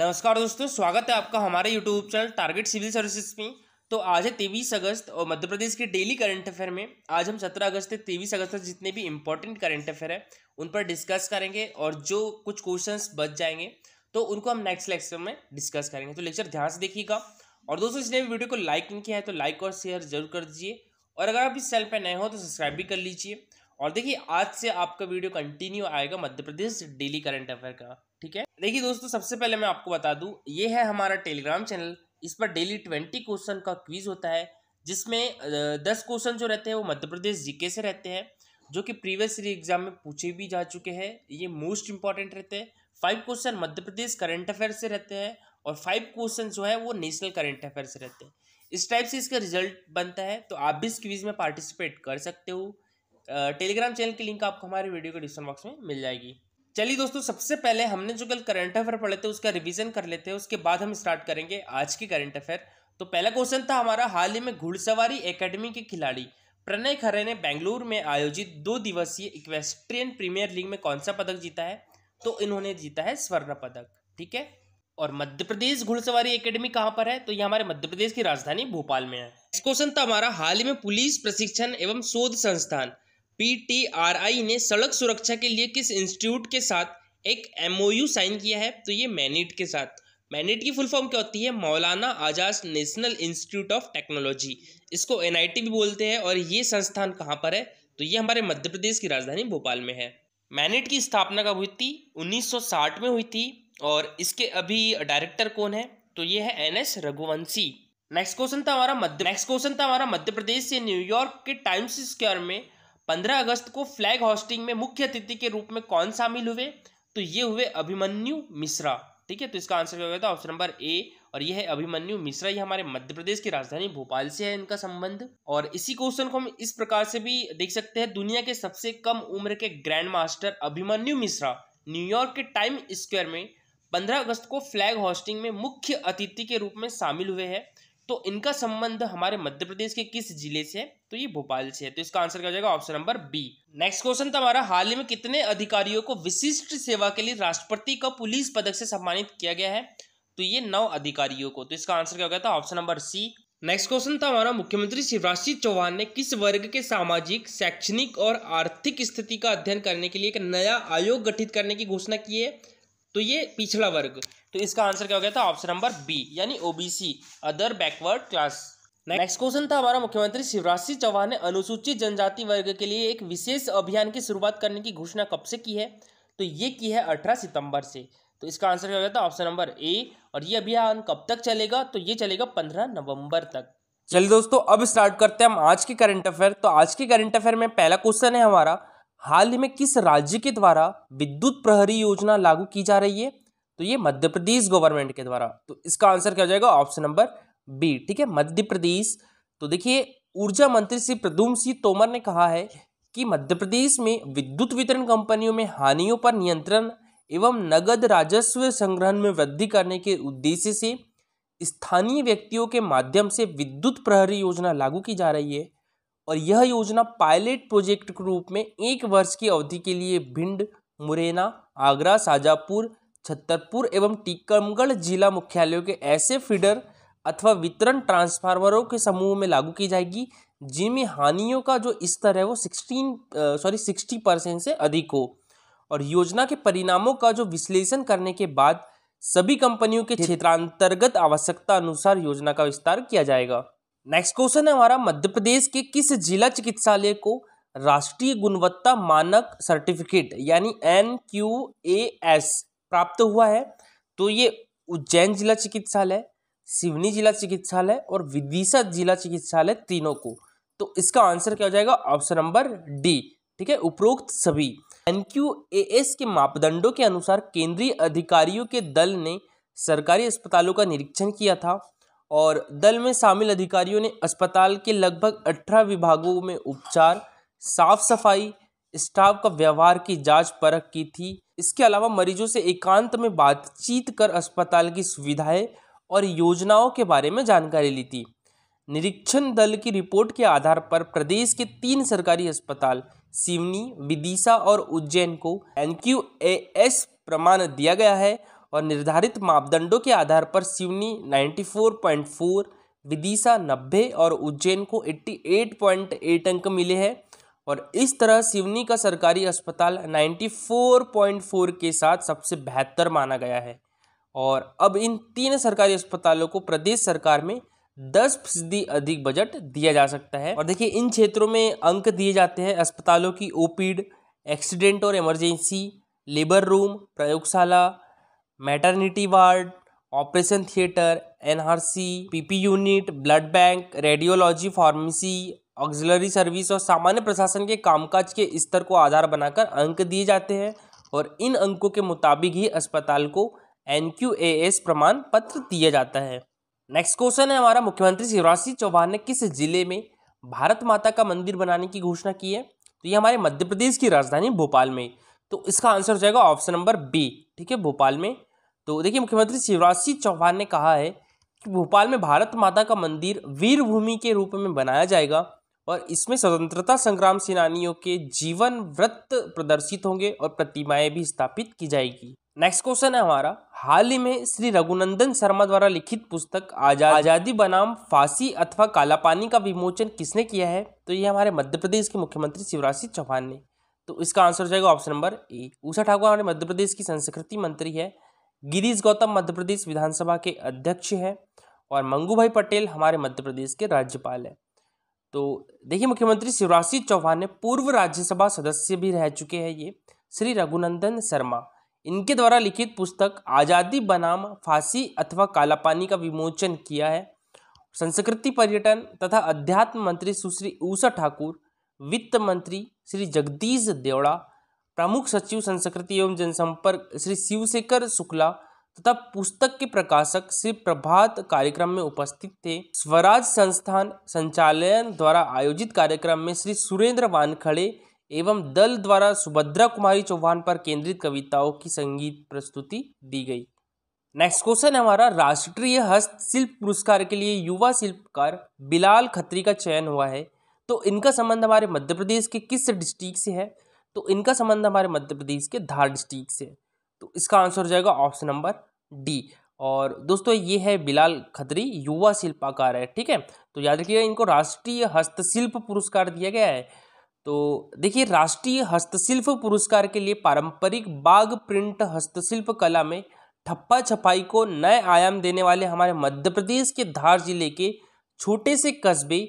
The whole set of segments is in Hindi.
नमस्कार दोस्तों स्वागत है आपका हमारे YouTube channel target civil services में तो आज है तेईस अगस्त और मध्य प्रदेश के डेली करंट अफेयर में आज हम सत्रह अगस्त से तेईस अगस्त तक जितने भी इंपॉर्टेंट करंट अफेयर है उन पर डिस्कस करेंगे और जो कुछ क्वेश्चंस बच जाएंगे तो उनको हम नेक्स्ट लेक्चर में डिस्कस करेंगे तो लेक्चर ध्यान से देखिएगा और दोस्तों इसने भी वीडियो को लाइक नहीं किया है तो लाइक और शेयर जरूर कर दीजिए और अगर आप इस चैनल पर नए हो तो सब्सक्राइब भी कर लीजिए और देखिए आज से आपका वीडियो कंटिन्यू आएगा Madhya Pradesh daily current affair का ठीक है देखिए दोस्तों सबसे पहले मैं आपको बता दूं ये है हमारा टेलीग्राम चैनल इस पर डेली ट्वेंटी क्वेश्चन का क्विज होता है जिसमें दस क्वेश्चन जो रहते हैं वो मध्य प्रदेश जीके से रहते हैं जो कि प्रीवियस ईयर एग्जाम में पूछे भी जा चुके हैं ये मोस्ट इंपॉर्टेंट रहते हैं five question Madhya Pradesh current affair से रहते हैं और फाइव क्वेश्चन जो है वो नेशनल करंट अफेयर से रहते हैं इस टाइप से इसका रिजल्ट बनता है तो आप भी इस क्विज में पार्टिसिपेट कर सकते हो टेलीग्राम चैनल की लिंक आपको हमारे वीडियो के डिस्क्रिप्शन बॉक्स में मिल जाएगी चलिए दोस्तों सबसे पहले हमने जो कल करंट अफेयर पढ़े थे उसका रिवीजन कर लेते हैं उसके बाद हम स्टार्ट करेंगे आज के करंट अफेयर तो पहला क्वेश्चन था हमारा हाल ही में घुड़सवारी एकेडमी के खिलाड़ी प्रणय खरे ने बेंगलुरु में आयोजित दो दिवसीय इक्वेस्ट्रियन प्रीमियर लीग में कौन सा पदक जीता है तो इन्होंने जीता है स्वर्ण पदक ठीक है और मध्य प्रदेश घुड़सवारी एकेडमी कहाँ पर है तो ये हमारे मध्य प्रदेश की राजधानी भोपाल में है क्वेश्चन था हमारा हाल ही में पुलिस प्रशिक्षण एवं शोध संस्थान पीटीआरआई ने सड़क सुरक्षा के लिए किस इंस्टीट्यूट के साथ एक एमओयू साइन किया है तो ये मैनिट के साथ मैनेट की फुल फॉर्म क्या होती है Maulana Azad National Institute of Technology इसको एन भी बोलते हैं और ये संस्थान कहाँ पर है तो ये हमारे मध्य प्रदेश की राजधानी भोपाल में है मैनेट की स्थापना कब हुई थी उन्नीस में हुई थी और इसके अभी डायरेक्टर कौन है तो ये है N S Raghuvanshi next question था हमारा मध्य नेक्स्ट क्वेश्चन था हमारा मध्य प्रदेश से न्यूयॉर्क के टाइम्स स्क्वायर में पंद्रह अगस्त को फ्लैग होस्टिंग में मुख्य अतिथि के रूप में कौन शामिल हुए तो ये हुए अभिमन्यु मिश्रा ठीक है तो इसका आंसर क्या हो है था ऑप्शन नंबर ए और यह है अभिमन्यु मिश्रा ये हमारे मध्य प्रदेश की राजधानी भोपाल से है इनका संबंध और इसी क्वेश्चन को हम इस प्रकार से भी देख सकते हैं दुनिया के सबसे कम उम्र के grand master Abhimanyu Mishra New York के टाइम स्क्वायर में 15 अगस्त को फ्लैग होस्टिंग में मुख्य अतिथि के रूप में शामिल हुए हैं तो इनका संबंध हमारे मध्य प्रदेश के किस जिले से तो ये भोपाल से है तो इसका आंसर क्या हो जाएगा option number B next question था हमारा हाल ही में कितने अधिकारियों को विशिष्ट सेवा के लिए राष्ट्रपति का पुलिस पदक से सम्मानित किया गया है तो ये नौ अधिकारियों को तो इसका आंसर क्या हो गया था option number C next question था हमारा मुख्यमंत्री शिवराज सिंह चौहान ने किस वर्ग के सामाजिक शैक्षणिक और आर्थिक स्थिति का अध्ययन करने के लिए एक नया आयोग गठित करने की घोषणा की है तो ये पिछड़ा वर्ग तो इसका आंसर क्या हो गया था ऑप्शन नंबर बी यानी OBC other backward class next question था हमारा मुख्यमंत्री शिवराज सिंह चौहान ने अनुसूचित जनजाति वर्ग के लिए एक विशेष अभियान की शुरुआत करने की घोषणा कब से की है तो ये की है अठारह सितंबर से तो इसका आंसर क्या हो गया था ऑप्शन नंबर ए और ये अभियान कब तक चलेगा तो ये चलेगा पंद्रह नवम्बर तक चलिए दोस्तों अब स्टार्ट करते हैं हम आज के करंट अफेयर तो आज के करंट अफेयर में पहला क्वेश्चन है हमारा हाल ही में किस राज्य के द्वारा विद्युत प्रहरी योजना लागू की जा रही है तो ये मध्य प्रदेश गवर्नमेंट के द्वारा तो इसका आंसर क्या हो जाएगा ऑप्शन नंबर बी ठीक है मध्य प्रदेश तो देखिए ऊर्जा मंत्री श्री प्रदुम सिंह तोमर ने कहा है कि मध्य प्रदेश में विद्युत वितरण कंपनियों में हानियों पर नियंत्रण एवं नगद राजस्व संग्रहण में वृद्धि करने के उद्देश्य से स्थानीय व्यक्तियों के माध्यम से विद्युत प्रहरी योजना लागू की जा रही है और यह योजना पायलट प्रोजेक्ट के रूप में एक वर्ष की अवधि के लिए भिंड मुरैना आगरा शाजापुर छतरपुर एवं टीकमगढ़ जिला मुख्यालयों के ऐसे फीडर अथवा वितरण ट्रांसफार्मरों के समूह में लागू की जाएगी जिनमें हानियों का जो स्तर है वो सिक्सटीन सॉरी सिक्सटी परसेंट से अधिक हो और योजना के परिणामों का जो विश्लेषण करने के बाद सभी कंपनियों के क्षेत्रांतर्गत आवश्यकता अनुसार योजना का विस्तार किया जाएगा नेक्स्ट क्वेश्चन है हमारा मध्य प्रदेश के किस जिला चिकित्सालय को राष्ट्रीय गुणवत्ता मानक सर्टिफिकेट यानी एन क्यू ए एस प्राप्त हुआ है तो ये उज्जैन जिला चिकित्सालय सिवनी जिला चिकित्सालय और विदिशा जिला चिकित्सालय तीनों को तो इसका आंसर क्या हो जाएगा ऑप्शन नंबर डी ठीक है उपरोक्त सभी एन के मापदंडों के अनुसार केंद्रीय अधिकारियों के दल ने सरकारी अस्पतालों का निरीक्षण किया था और दल में शामिल अधिकारियों ने अस्पताल के लगभग अठारह विभागों में उपचार साफ सफाई स्टाफ का व्यवहार की जांच परख की थी इसके अलावा मरीजों से एकांत में बातचीत कर अस्पताल की सुविधाएं और योजनाओं के बारे में जानकारी ली थी निरीक्षण दल की रिपोर्ट के आधार पर प्रदेश के तीन सरकारी अस्पताल सिवनी विदिशा और उज्जैन को एन प्रमाण दिया गया है और निर्धारित मापदंडों के आधार पर सिवनी 94.4 विदिशा 90 और उज्जैन को 88.8 अंक मिले हैं और इस तरह सिवनी का सरकारी अस्पताल 94.4 के साथ सबसे बेहतर माना गया है और अब इन तीन सरकारी अस्पतालों को प्रदेश सरकार में दस फीसदी अधिक बजट दिया जा सकता है और देखिए इन क्षेत्रों में अंक दिए जाते हैं अस्पतालों की ओपीड एक्सीडेंट और इमरजेंसी लेबर रूम प्रयोगशाला maternity ward operation theatre NRC PP unit blood bank radiology pharmacy auxiliary service और सामान्य प्रशासन के कामकाज के स्तर को आधार बनाकर अंक दिए जाते हैं और इन अंकों के मुताबिक ही अस्पताल को एन प्रमाण पत्र दिया जाता है नेक्स्ट क्वेश्चन है हमारा मुख्यमंत्री शिवराज सिंह चौहान ने किस जिले में भारत माता का मंदिर बनाने की घोषणा की है तो ये हमारे मध्य प्रदेश की राजधानी भोपाल में तो इसका आंसर हो जाएगा ऑप्शन नंबर बी ठीक है भोपाल में तो देखिए मुख्यमंत्री शिवराज सिंह चौहान ने कहा है कि भोपाल में भारत माता का मंदिर वीरभूमि के रूप में बनाया जाएगा और इसमें स्वतंत्रता संग्राम सेनानियों के जीवन व्रत प्रदर्शित होंगे और प्रतिमाएं भी स्थापित की जाएगी नेक्स्ट क्वेश्चन है हमारा हाल ही में श्री रघुनंदन शर्मा द्वारा लिखित पुस्तक आजा, आजादी बनाम फांसी अथवा काला पानी का विमोचन किसने किया है तो ये हमारे मध्य प्रदेश के मुख्यमंत्री शिवराज सिंह चौहान ने तो इसका आंसर हो जाएगा option number A Usha Thakur हमारे मध्य प्रदेश की संस्कृति मंत्री है गिरीश गौतम मध्य प्रदेश विधानसभा के अध्यक्ष हैं और मंगू भाई पटेल हमारे मध्य प्रदेश के राज्यपाल हैं तो देखिए मुख्यमंत्री शिवराज सिंह चौहान ने पूर्व राज्यसभा सदस्य भी रह चुके हैं ये श्री रघुनंदन शर्मा इनके द्वारा लिखित पुस्तक आज़ादी बनाम फांसी अथवा कालापानी का विमोचन किया है संस्कृति पर्यटन तथा अध्यात्म मंत्री सुश्री ऊषा ठाकुर वित्त मंत्री श्री जगदीश देवड़ा प्रमुख सचिव संस्कृति एवं जनसंपर्क श्री शिवशेखर शुक्ला तथा पुस्तक के प्रकाशक श्री प्रभात कार्यक्रम में उपस्थित थे स्वराज संस्थान संचालन द्वारा आयोजित कार्यक्रम में श्री सुरेंद्र वानखड़े एवं दल द्वारा सुभद्रा कुमारी चौहान पर केंद्रित कविताओं की संगीत प्रस्तुति दी गई नेक्स्ट क्वेश्चन है हमारा राष्ट्रीय हस्तशिल्प पुरस्कार के लिए युवा शिल्पकार बिलाल खत्री का चयन हुआ है तो इनका संबंध हमारे मध्य प्रदेश के किस डिस्ट्रिक्ट से है तो इनका संबंध हमारे मध्य प्रदेश के धार डिस्ट्रिक्ट से है तो इसका आंसर हो जाएगा ऑप्शन नंबर डी और दोस्तों ये है बिलाल खत्री युवा शिल्पाकार है ठीक है तो याद रखिएगा इनको राष्ट्रीय हस्तशिल्प पुरस्कार दिया गया है तो देखिए राष्ट्रीय हस्तशिल्प पुरस्कार के लिए पारंपरिक बाघ प्रिंट हस्तशिल्प कला में ठप्पा छपाई को नए आयाम देने वाले हमारे मध्य प्रदेश के धार जिले के छोटे से कस्बे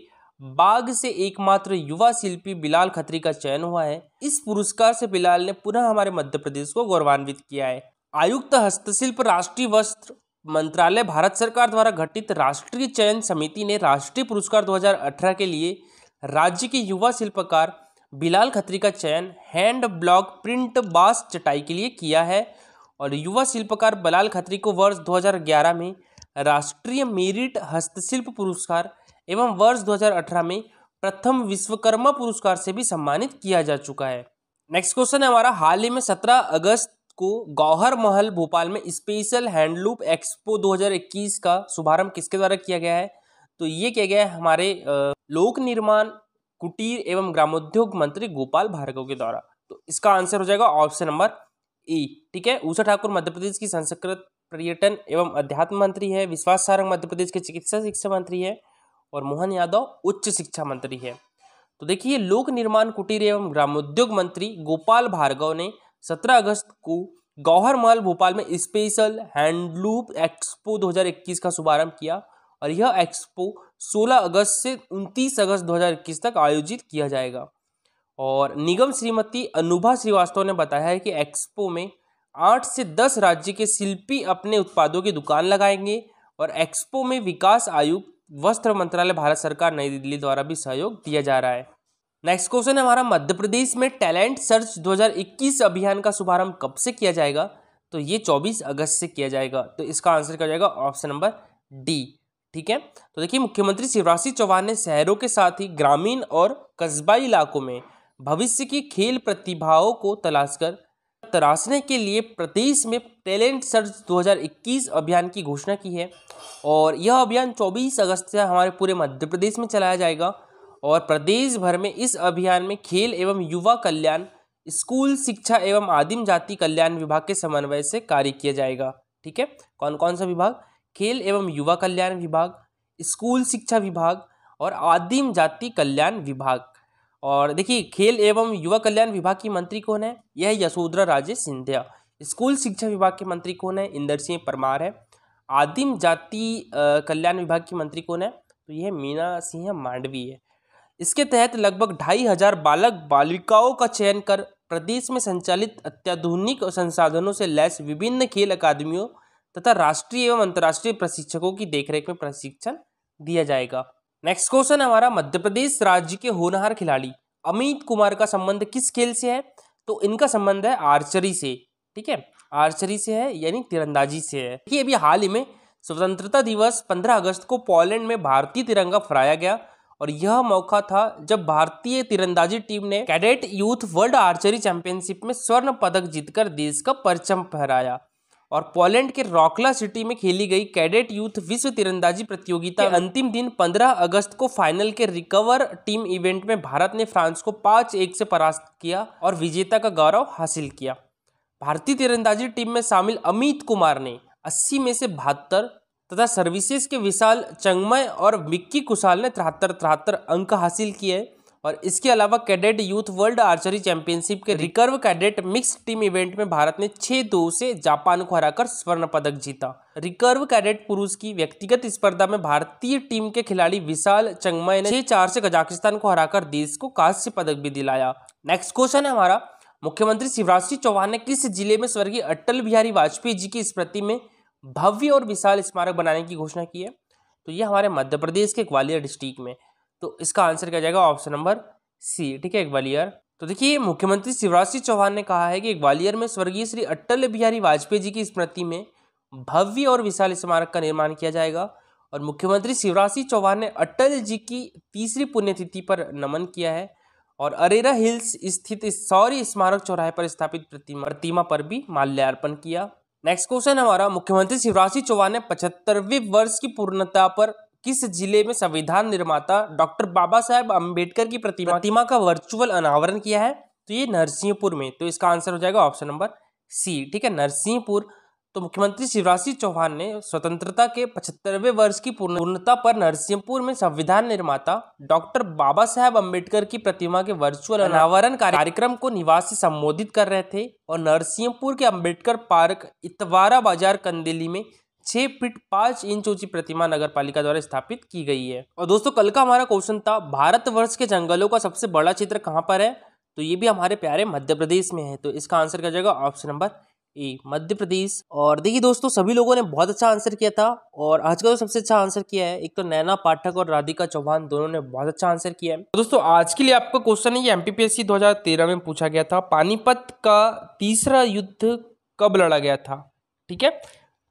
बाघ से एकमात्र युवा शिल्पी बिलाल खत्री का चयन हुआ है इस पुरस्कार से बिलाल ने पुनः हमारे मध्य प्रदेश को गौरवान्वित किया है आयुक्त हस्तशिल्प राष्ट्रीय वस्त्र मंत्रालय भारत सरकार द्वारा गठित राष्ट्रीय चयन समिति ने राष्ट्रीय पुरस्कार 2018 के लिए राज्य के युवा शिल्पकार बिलाल खत्री का चयन हैंड ब्लॉक प्रिंट बास चटाई के लिए किया है और युवा शिल्पकार बिलाल खत्री को वर्ष 2011 में राष्ट्रीय मेरिट हस्तशिल्प पुरस्कार एवं वर्ष 2018 में प्रथम विश्वकर्मा पुरस्कार से भी सम्मानित किया जा चुका है नेक्स्ट क्वेश्चन है हमारा हाल ही में सत्रह अगस्त को गौहर महल भोपाल में स्पेशल हैंडलूम एक्सपो 2021 का शुभारंभ किसके द्वारा किया गया है तो ये किया गया है हमारे लोक निर्माण कुटीर एवं ग्रामोद्योग मंत्री गोपाल भार्गव के द्वारा तो इसका आंसर हो जाएगा ऑप्शन नंबर ई ठीक है उषा ठाकुर मध्य प्रदेश की संस्कृत पर्यटन एवं अध्यात्म मंत्री है विश्वास सारंग मध्य प्रदेश के चिकित्सा शिक्षा मंत्री है और मोहन यादव उच्च शिक्षा मंत्री है तो देखिए लोक निर्माण कुटीर एवं ग्रामोद्योग मंत्री गोपाल भार्गव ने सत्रह अगस्त को गौहर मॉल भोपाल में स्पेशल हैंडलूम एक्सपो 2021 का शुभारंभ किया और यह एक्सपो 16 अगस्त से 29 अगस्त 2021 तक आयोजित किया जाएगा और निगम श्रीमती अनुभा श्रीवास्तव ने बताया है कि एक्सपो में आठ से दस राज्य के शिल्पी अपने उत्पादों की दुकान लगाएंगे और एक्सपो में विकास आयुक्त वस्त्र मंत्रालय भारत सरकार नई दिल्ली द्वारा भी सहयोग दिया जा रहा है नेक्स्ट क्वेश्चन है हमारा मध्य प्रदेश में टैलेंट सर्च 2021 अभियान का शुभारंभ कब से किया जाएगा तो ये 24 अगस्त से किया जाएगा तो इसका आंसर क्या जाएगा ऑप्शन नंबर डी ठीक है तो देखिए मुख्यमंत्री शिवराज सिंह चौहान ने शहरों के साथ ही ग्रामीण और कस्बाई इलाकों में भविष्य की खेल प्रतिभाओं को तलाश कर तराशने के लिए प्रदेश में टैलेंट सर्च 2021 अभियान की घोषणा की है और यह अभियान 24 अगस्त से हमारे पूरे मध्य प्रदेश में चलाया जाएगा और प्रदेश भर में इस अभियान में खेल एवं युवा कल्याण स्कूल शिक्षा एवं आदिम जाति कल्याण विभाग के समन्वय से कार्य किया जाएगा ठीक है कौन कौन सा विभाग खेल एवं युवा कल्याण विभाग स्कूल शिक्षा विभाग और आदिम जाति कल्याण विभाग और देखिए खेल एवं युवा कल्याण विभाग की मंत्री कौन है यह यशोधरा राजे सिंधिया स्कूल शिक्षा विभाग के मंत्री कौन है इंदर सिंह परमार है आदिम जाति कल्याण विभाग की मंत्री कौन है तो यह मीना सिंह मांडवी है इसके तहत लगभग ढाई हजार बालक बालिकाओं का चयन कर प्रदेश में संचालित अत्याधुनिक संसाधनों से लैस विभिन्न खेल अकादमियों तथा राष्ट्रीय एवं अंतर्राष्ट्रीय प्रशिक्षकों की देखरेख में प्रशिक्षण दिया जाएगा नेक्स्ट क्वेश्चन हमारा मध्य प्रदेश राज्य के होनहार खिलाड़ी अमित कुमार का संबंध किस खेल से है तो इनका संबंध है आर्चरी से ठीक है आर्चरी से है यानी तिरंदाजी से है देखिए अभी हाल ही में स्वतंत्रता दिवस 15 अगस्त को पोलैंड में भारतीय तिरंगा फहराया गया और यह मौका था जब भारतीय तीरंदाजी टीम ने cadet youth world archery championship में स्वर्ण पदक जीतकर देश का परचम फहराया और पोलैंड के रॉकला सिटी में खेली गई कैडेट यूथ विश्व तीरंदाजी प्रतियोगिता अंतिम दिन 15 अगस्त को फाइनल के रिकवर टीम इवेंट में भारत ने फ्रांस को पाँच एक से परास्त किया और विजेता का गौरव हासिल किया भारतीय तीरंदाजी टीम में शामिल अमित कुमार ने 80 में से बहत्तर तथा सर्विसेज के विशाल चंगमय और विक्की कुशाल ने तिहत्तर तिहत्तर अंक हासिल किए और इसके अलावा cadet youth world archery championship के recurve cadet mix team event में भारत ने छह दो से जापान को हराकर स्वर्ण पदक जीता रिकर्व कैडेट पुरुष की व्यक्तिगत स्पर्धा में भारतीय टीम के खिलाड़ी विशाल चंगमय ने छह चार से कजाकिस्तान को हराकर देश को कांस्य पदक भी दिलाया नेक्स्ट क्वेश्चन है हमारा मुख्यमंत्री शिवराज सिंह चौहान ने किस जिले में स्वर्गीय अटल बिहारी वाजपेयी जी की स्मृति में भव्य और विशाल स्मारक बनाने की घोषणा की है तो ये हमारे मध्य प्रदेश के ग्वालियर डिस्ट्रिक्ट में तो इसका आंसर क्या जाएगा ऑप्शन नंबर सी ठीक है ग्वालियर तो देखिए मुख्यमंत्री शिवराज सिंह चौहान ने कहा है कि ग्वालियर में स्वर्गीय श्री अटल बिहारी वाजपेयी जी की स्मृति में भव्य और विशाल स्मारक का निर्माण किया जाएगा और मुख्यमंत्री शिवराज सिंह चौहान ने अटल जी की तीसरी पुण्यतिथि पर नमन किया है और अरेरा हिल्स स्थित सौर्य स्मारक चौराहे पर स्थापित प्रतिमा पर भी माल्यार्पण किया नेक्स्ट क्वेश्चन हमारा मुख्यमंत्री शिवराज सिंह चौहान ने पचहत्तरवीं वर्ष की पूर्णता पर किस जिले में संविधान निर्माता डॉक्टर बाबा साहेब अम्बेडकर की प्रतिमा प्रतिमा का वर्चुअल अनावरण किया है तो ये नरसिंहपुर में तो इसका आंसर हो जाएगा ऑप्शन नंबर सी ठीक है नरसिंहपुर तो मुख्यमंत्री शिवराज सिंह चौहान ने स्वतंत्रता के पचहत्तरवें वर्ष की पूर्णता पर नरसिंहपुर में संविधान निर्माता डॉक्टर बाबा साहेब अम्बेडकर की प्रतिमा के वर्चुअल अनावरण कार्यक्रम को निवास से संबोधित कर रहे थे और नरसिंहपुर के अम्बेडकर पार्क इतवारा बाजार कंदेली में छह फीट पांच इंच ऊंची प्रतिमा नगर पालिका द्वारा स्थापित की गई है और दोस्तों कल का हमारा क्वेश्चन था भारत वर्ष के जंगलों का सबसे बड़ा चित्र कहाँ पर है तो ये भी हमारे प्यारे मध्य प्रदेश में है तो इसका आंसर क्या जाएगा ऑप्शन नंबर ए मध्य प्रदेश और देखिए दोस्तों सभी लोगों ने बहुत अच्छा आंसर किया था और आज का तो सबसे अच्छा आंसर किया है एक तो नैना पाठक और राधिका चौहान दोनों ने बहुत अच्छा आंसर किया है तो दोस्तों आज के लिए आपका क्वेश्चन है ये एमपीपीएससी 2013 में पूछा गया था पानीपत का तीसरा युद्ध कब लड़ा गया था ठीक है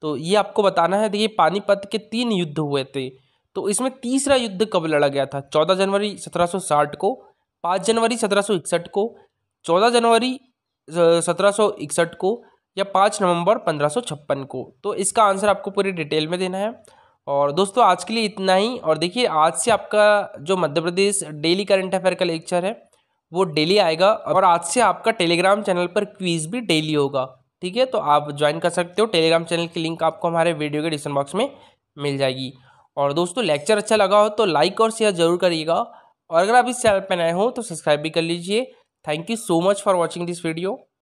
तो ये आपको बताना है देखिए पानीपत के तीन युद्ध हुए थे तो इसमें तीसरा युद्ध कब लड़ा गया था चौदह जनवरी सत्रह को पाँच जनवरी सत्रह को चौदह जनवरी सत्रह को या पाँच नवंबर पंद्रह को तो इसका आंसर आपको पूरी डिटेल में देना है और दोस्तों आज के लिए इतना ही और देखिए आज से आपका जो Madhya Pradesh daily current affair का लेक्चर है वो डेली आएगा और आज से आपका टेलीग्राम चैनल पर क्वीज़ भी डेली होगा ठीक है तो आप ज्वाइन कर सकते हो टेलीग्राम चैनल की लिंक आपको हमारे वीडियो के डिस्क्रिप्शन बॉक्स में मिल जाएगी और दोस्तों लेक्चर अच्छा लगा हो तो लाइक और शेयर जरूर करिएगा और अगर आप इस चैनल पर नए हो तो सब्सक्राइब भी कर लीजिए thank you so much for watching this video